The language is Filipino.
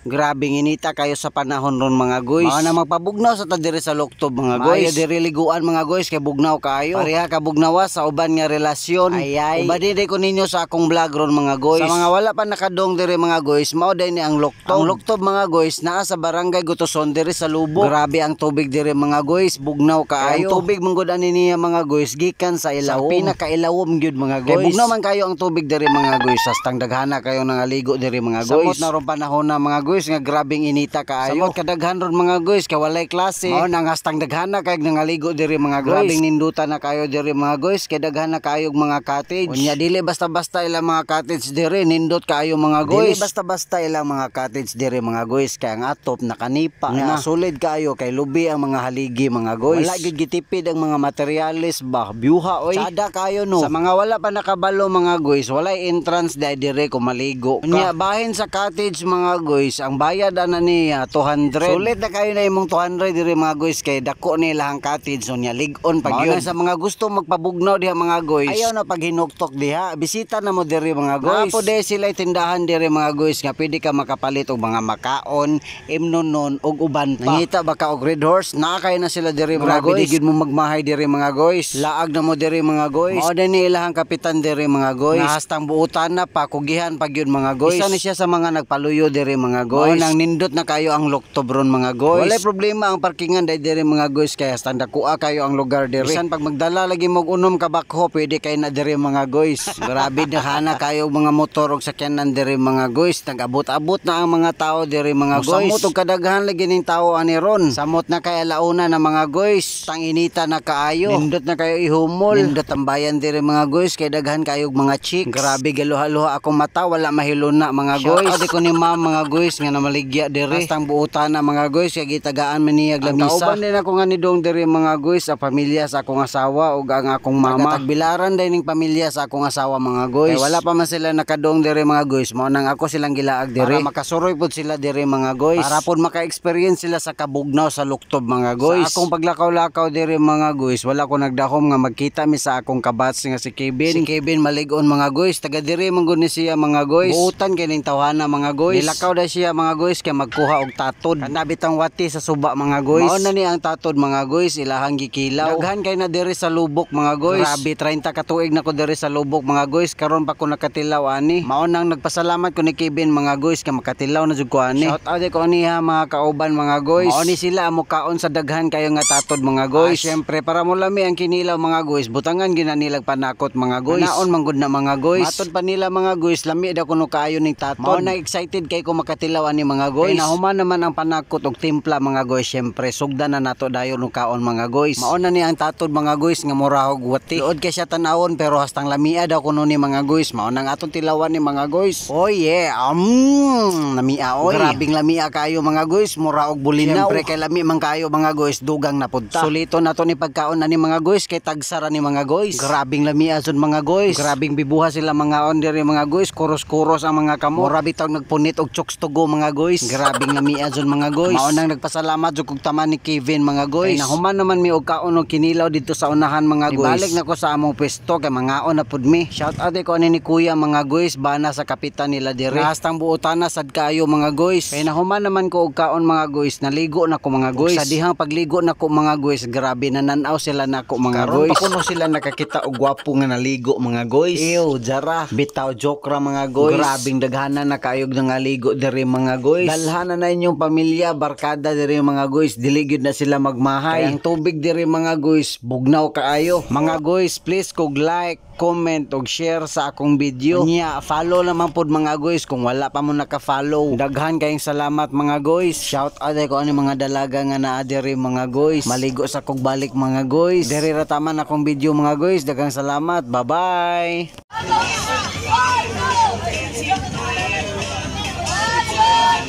Grabing inita kayo sa panahon ron mga guys. Mao na magpabugnaw sa tadiri sa loktob mga guys. Maayo diri liguan mga guys kay bugnaw kayo. Pareha ka bugnawa sa uban nga relasyon. Ayay. Uban din ko ninyo sa akong vlog ron mga guys. Sa mga wala pa nakadong diri mga guys, mao day ni ang loktob. Ang loktob mga guys naa sa barangay Gutoson diri sa Lubog. Grabe ang tubig diri mga guys, bugnaw kaayo. Ang tubig manggod ani niya mga guys gikan sa ilawom. Sa pinakailawom gyud mga guys. Kay bugnaw man kayo ang tubig diri mga guys. Hastang daghana kayo nang aligo diri mga guys. Samot na ron panahon na mga guys guys nga grabing inita kaayo. Samot kadaghan ron mga guys kay walay klase. Mao nang hastang daghana kay nangaligo diri mga guys. Grabing ninduta na kayo diri mga guys kay daghan na kayo mga cottage. Unya dili basta-basta ilang mga cottage diri nindot kayo mga guys. Dili basta-basta ilang mga cottage diri mga guys kay ang atop na kanipa. nga solid kayo kay lubi ang mga haligi mga guys. Wala gid gitipid ang mga materials ba byuha oy. Sada kayo no. Sa mga wala pa nakabalo mga guys walay entrance dai diri ko maligo. Unya bahin sa cottage mga guys ang bayad ana ni uh, ah, 200 sulit na kayo na imong 200 diri mga guys kay dako ni lahang cottage so niya ligon pag yun sa mga gusto magpabugnaw diha mga guys ayaw na pag hinuktok diha bisita na mo diri mga guys apo de sila tindahan diri mga guys nga pwede ka makapalit og mga makaon imnonon og uban pa nangita ba ka og red horse na kayo na sila diri mga, mga guys gid mo magmahay diri mga guys laag na mo diri mga guys mao ni ilahang kapitan diri mga guys nahastang buutan na pa kugihan pag yun mga guys isa ni siya sa mga nagpaluyo diri mga goys. Mao nang nindot na kayo ang Loktobron mga goys. Wala problema ang parkingan day diri mga goys kaya tanda kuha kayo ang lugar dire. Bisan pag magdala lagi mo unom ka bakho pwede kay na dire mga goys. Grabe dahana kayo mga motor og sakyanan dire mga goys. Nagabot-abot na ang mga tao dire mga goys. Samot og kadaghan lagi ning tao ani ron. Samot na kay launa na mga guys. Tanginita na kaayo. Nindot na kayo ihumol. Nindot ang bayan diri mga goys kay daghan kayo mga chicks. Grabe galuha-luha akong mata wala mahilo na mga guys. Adi ko ni ma'am mga goys nga na maligya dere. Hastang buutan na mga guys kay gitagaan man niya lamisa. Ang kauban din ako nga ni Dong dere mga guys sa pamilya sa akong asawa ug ang akong mama. Tagbilaran din ning pamilya sa akong asawa mga guys. Kay wala pa man sila nakadong dere mga guys. mo nang ako silang gilaag dere. Para makasuroy pud sila dere mga guys. Para pud maka-experience sila sa kabugnaw sa luktob mga guys. Sa akong paglakaw-lakaw dere mga guys, wala ko nagdahom nga magkita mi sa akong kabats nga si Kevin. Si Kevin maligon mga guys, taga dere man siya mga guys. Buutan kay ning tawhana mga guys. Nilakaw da siya siya mga guys kay magkuha og tatod. Kanabitang wati sa suba mga guys. Mao na ni ang tatod mga guys ilahang gikilaw. Daghan kay na diri sa lubok mga guys. Grabe 30 ka tuig na ko diri sa lubok mga guys karon pa ko nakatilaw ani. Mao nang nagpasalamat ko ni Kevin mga guys kay makatilaw na jud ko ani. Shout out ko ni ha mga kauban mga guys. Mao ni sila amo kaon sa daghan kayo nga tatod mga guys. Ah, syempre para mo lami ang kinilaw mga guys. Butangan ginanilag panakot mga guys. Naon manggod na mga guys. Matod pa nila mga guys lami da kuno kaayo ning tatod. Mao na excited kay ko makatilaw dalawa ni mga guys. Hey, nahuman naman ang panakot og timpla mga guys. Syempre sugdan na nato dayon og kaon mga guys. Mauna ni ang tatod mga guys nga mura og wati. Luod kay siya tanawon pero hastang lamia daw kuno ni mga guys. Mauna ang aton tilawan ni mga guys. Oh eh, yeah. Um, lamia oy. Grabing lamia kayo mga guys. Mura og Syempre oh. kay lami man kayo mga guys dugang napunta. Sulito na to ni pagkaon ani mga guys kay tagsara ni mga guys. Grabing lamia sun mga guys. Grabing bibuha sila mga diri mga guys. Kuros-kuros ang mga kamo. Mura bitaw nagpunit og chokes tugo mga guys. Grabing lamia dyan mga guys. Maunang nagpasalamat dyan kog tama ni Kevin mga guys. Kay nahuman naman mi og kaon og kinilaw dito sa unahan mga guys. Ibalik na ko sa among pwesto kay mga na pud mi. Shout out ko ani ni Kuya mga guys bana sa kapitan nila diri. Hastang buotana sad kayo mga guys. Kay nahuman naman ko og kaon mga guys. Naligo na ko mga guys. Sa dihang pagligo na ko mga guys, grabe na nanaw sila na ko mga Karon, guys. Karon pa sila nakakita og gwapo nga naligo mga guys. Ew, jara. Bitaw jokra mga guys. Grabing daghanan na kayog nangaligo diri mga guys. Dalhana na inyong pamilya, barkada diri mga guys. Diligid na sila magmahay. Ang tubig diri mga guys, bugnaw kaayo. Mga guys, please kog like, comment og share sa akong video. Nya, follow naman pod mga guys kung wala pa mo naka-follow. Daghan kayong salamat mga guys. Shout out ay ko ani mga dalaga nga naa diri mga guys. Maligo sa kog balik mga guys. Diri ra taman akong video mga guys. Daghang salamat. Bye-bye.